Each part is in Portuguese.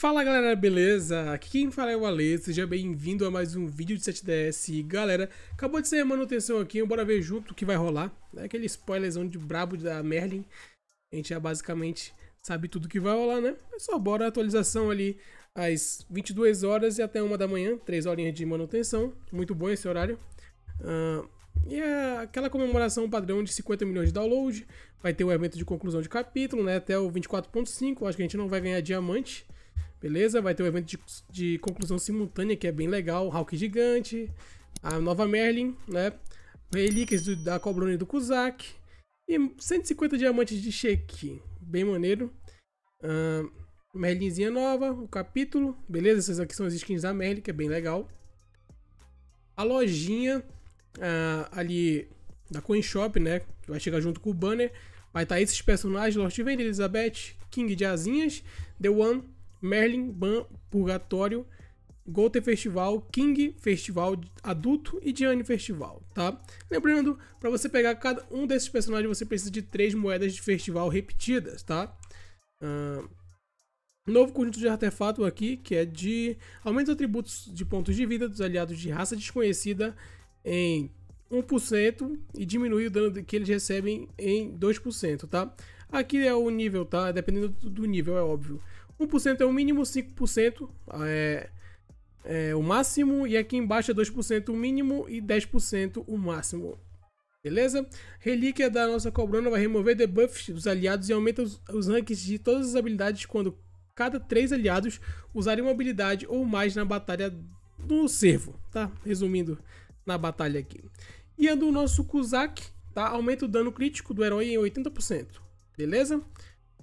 Fala galera, beleza? Aqui quem fala é o Ale, seja bem-vindo a mais um vídeo de 7DS. E, galera, acabou de sair a manutenção aqui, bora ver junto o que vai rolar. É aquele spoilerzão de brabo da Merlin. A gente já basicamente sabe tudo que vai rolar, né? É só bora a atualização ali às 22 horas e até 1 da manhã, 3 horinhas de manutenção. Muito bom esse horário. Uh, e é aquela comemoração padrão de 50 milhões de download. Vai ter o evento de conclusão de capítulo, né? Até o 24.5. Acho que a gente não vai ganhar diamante. Beleza? Vai ter um evento de, de, conclusão simultânea, que é bem legal. Hulk Gigante, a nova Merlin, né? Relíquias do, da Cobrone do Kuzak. E 150 diamantes de Sheik. Bem maneiro. Uh, Merlinzinha nova, o capítulo. Beleza? Essas aqui são as skins da Merlin, que é bem legal. A lojinha uh, ali da Coin Shop, né? Que vai chegar junto com o banner. Vai estar tá esses personagens, Lord Vader, Elizabeth, King de Asinhas, The One Merlin Ban Purgatório, Golter Festival, King Festival Adulto e Diane Festival, tá? Lembrando, para você pegar cada um desses personagens, você precisa de três moedas de festival repetidas, tá? Uh, novo conjunto de artefato aqui, que é de aumenta atributos de pontos de vida dos aliados de raça desconhecida em 1% e diminui o dano que eles recebem em 2%, tá? Aqui é o nível, tá? Dependendo do nível, é óbvio. 1% é o mínimo, 5% é, é o máximo, e aqui embaixo é 2% o mínimo e 10% o máximo. Beleza? Relíquia da nossa cobrona vai remover debuffs dos aliados e aumenta os, os ranks de todas as habilidades quando cada 3 aliados usarem uma habilidade ou mais na batalha do servo, tá? Resumindo, na batalha aqui. E a do nosso Kuzak, tá? Aumenta o dano crítico do herói em 80%, beleza?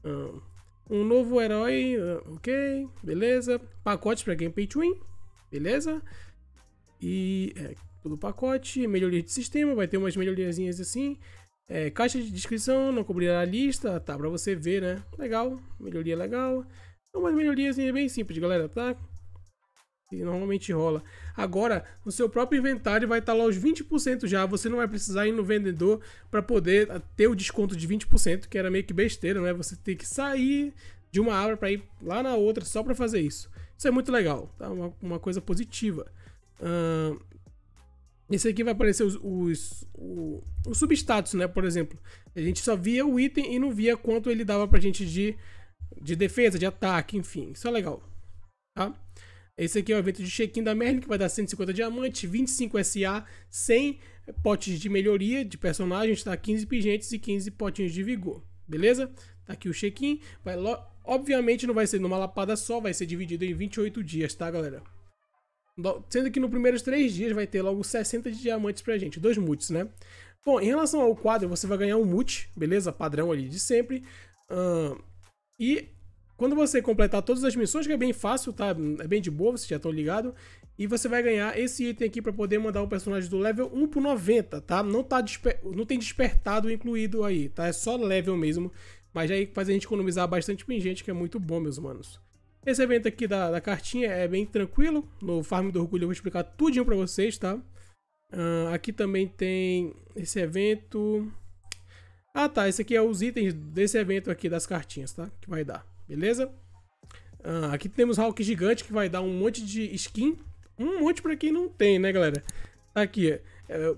Hum. Um novo herói, ah, ok, beleza. Pacote para Game Pay beleza. E é, todo pacote, melhoria de sistema, vai ter umas melhoriazinhas assim. É, caixa de descrição, não cobrirá a lista, tá? Pra você ver, né? Legal, melhoria legal. Então, umas melhorias bem simples, galera, tá? E normalmente rola. Agora, no seu próprio inventário vai estar tá lá os 20% já. Você não vai precisar ir no vendedor para poder ah, ter o desconto de 20%, que era meio que besteira, né? Você tem que sair de uma árvore para ir lá na outra só para fazer isso. Isso é muito legal, tá? Uma, uma coisa positiva. Uh, esse aqui vai aparecer os, os, os, os substatus, né? Por exemplo, a gente só via o item e não via quanto ele dava pra gente de, de defesa, de ataque, enfim. Isso é legal, tá? Esse aqui é o evento de check-in da Merlin, que vai dar 150 diamantes, 25 SA, 100 potes de melhoria de personagens, tá? 15 pingentes e 15 potinhos de vigor, beleza? Tá aqui o check-in, Obviamente não vai ser numa lapada só, vai ser dividido em 28 dias, tá, galera? Sendo que nos primeiros 3 dias vai ter logo 60 de diamantes pra gente, dois mutes, né? Bom, em relação ao quadro, você vai ganhar um mute, beleza? Padrão ali de sempre. Uh, e quando você completar todas as missões, que é bem fácil, tá? É bem de boa, vocês já estão ligados. E você vai ganhar esse item aqui para poder mandar o personagem do level 1 pro 90, tá? Não, tá não tem despertado incluído aí, tá? É só level mesmo. Mas aí faz a gente economizar bastante pingente, que é muito bom, meus manos. Esse evento aqui da, da cartinha é bem tranquilo. No Farm do Orgulho eu vou explicar tudinho pra vocês, tá? Uh, aqui também tem esse evento... Ah, tá. Esse aqui é os itens desse evento aqui das cartinhas, tá? Que vai dar beleza? Ah, aqui temos Hulk gigante que vai dar um monte de skin. Um monte para quem não tem, né, galera? Tá aqui, é,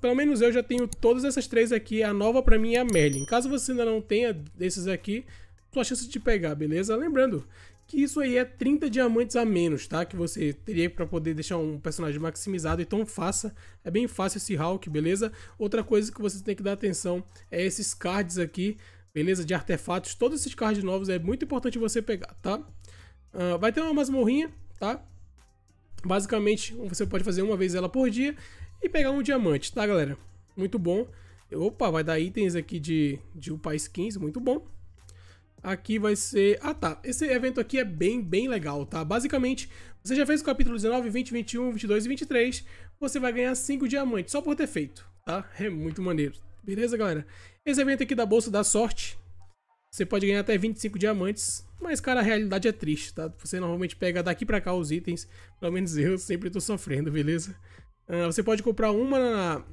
pelo menos eu já tenho todas essas três aqui. A nova para mim é a Merlin. Caso você ainda não tenha desses aqui, sua chance de pegar, beleza? Lembrando que isso aí é 30 diamantes a menos, tá? Que você teria para poder deixar um personagem maximizado. Então faça, é bem fácil esse Hulk, beleza? Outra coisa que você tem que dar atenção é esses cards aqui beleza? De artefatos, todos esses cards novos é muito importante você pegar, tá? Uh, vai ter uma masmorrinha, tá? Basicamente, você pode fazer uma vez ela por dia e pegar um diamante, tá, galera? Muito bom. Opa, vai dar itens aqui de, de upar skins, muito bom. Aqui vai ser... Ah, tá. Esse evento aqui é bem, bem legal, tá? Basicamente, você já fez o capítulo 19, 20, 21, 22 e 23. Você vai ganhar 5 diamantes só por ter feito, tá? É muito maneiro. Beleza, galera? Esse evento aqui da Bolsa da Sorte, você pode ganhar até 25 diamantes, mas, cara, a realidade é triste, tá? Você normalmente pega daqui pra cá os itens, pelo menos eu sempre tô sofrendo, beleza? Uh, você pode comprar uma na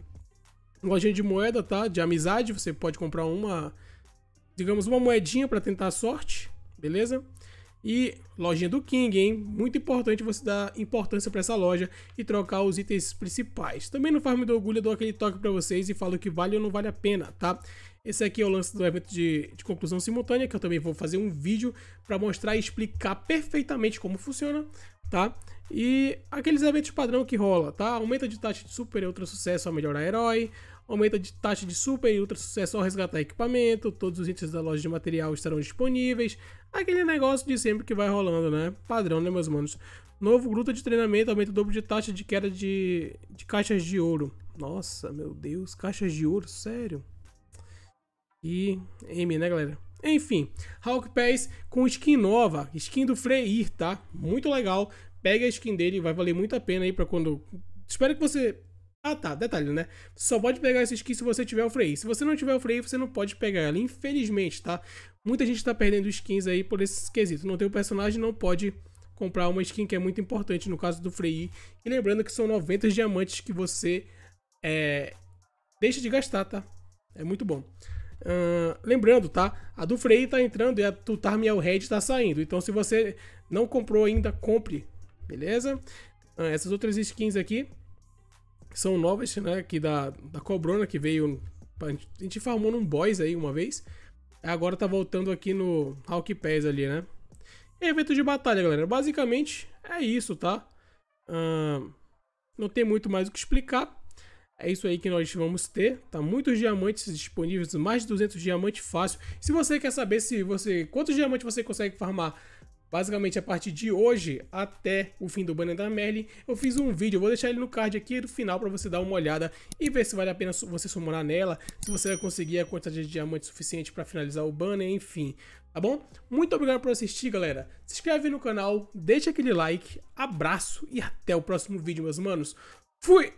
lojinha de moeda, tá? De amizade, você pode comprar uma, digamos, uma moedinha para tentar a sorte, beleza? E lojinha do King, hein? Muito importante você dar importância para essa loja e trocar os itens principais. Também no Farm do Orgulho eu dou aquele toque para vocês e falo que vale ou não vale a pena, tá? Esse aqui é o lance do evento de, de conclusão simultânea, que eu também vou fazer um vídeo para mostrar e explicar perfeitamente como funciona, tá? E aqueles eventos padrão que rola, tá? Aumenta de taxa de super, e é outro sucesso, a melhorar é herói, aumenta de taxa de super e ultra sucesso ao resgatar equipamento, todos os itens da loja de material estarão disponíveis, aquele negócio de sempre que vai rolando, né? Padrão, né, meus manos? Novo gruta de treinamento, aumenta o dobro de taxa de queda de, de caixas de ouro. Nossa, meu Deus, caixas de ouro, sério? E M, né, galera? Enfim, Hawk Pass com skin nova, skin do Freyr, tá? Muito legal. Pega a skin dele, vai valer muito a pena aí para quando. Espero que você ah tá, detalhe, né? só pode pegar essa skin se você tiver o freio. Se você não tiver o freio, você não pode pegar ela, infelizmente, tá? Muita gente tá perdendo skins aí por esse quesito. Não tem o personagem, não pode comprar uma skin que é muito importante no caso do freio. E lembrando que são 90 diamantes que você é, deixa de gastar, tá? É muito bom. Uh, lembrando, tá? A do Frey tá entrando e a do Tarmiel Red tá saindo. Então, se você não comprou ainda, compre, beleza? Uh, essas outras skins aqui que são novas, né? Que da, da Cobrona que veio. A gente, a gente farmou num boys aí uma vez. Agora tá voltando aqui no Hawk Pass ali, né? E evento de batalha, galera. Basicamente é isso, tá? não tem muito mais o que explicar. É isso aí que nós vamos ter, tá? Muitos diamantes disponíveis, mais de 200 diamantes fácil. Se você quer saber se você quantos diamantes você consegue farmar Basicamente, a partir de hoje até o fim do banner da Merlin, eu fiz um vídeo, vou deixar ele no card aqui no final para você dar uma olhada e ver se vale a pena você sumorar nela, se você vai conseguir a quantidade de diamantes suficiente para finalizar o banner, enfim, tá bom? Muito obrigado por assistir, galera. Se inscreve no canal, deixa aquele like, abraço e até o próximo vídeo, meus manos. Fui!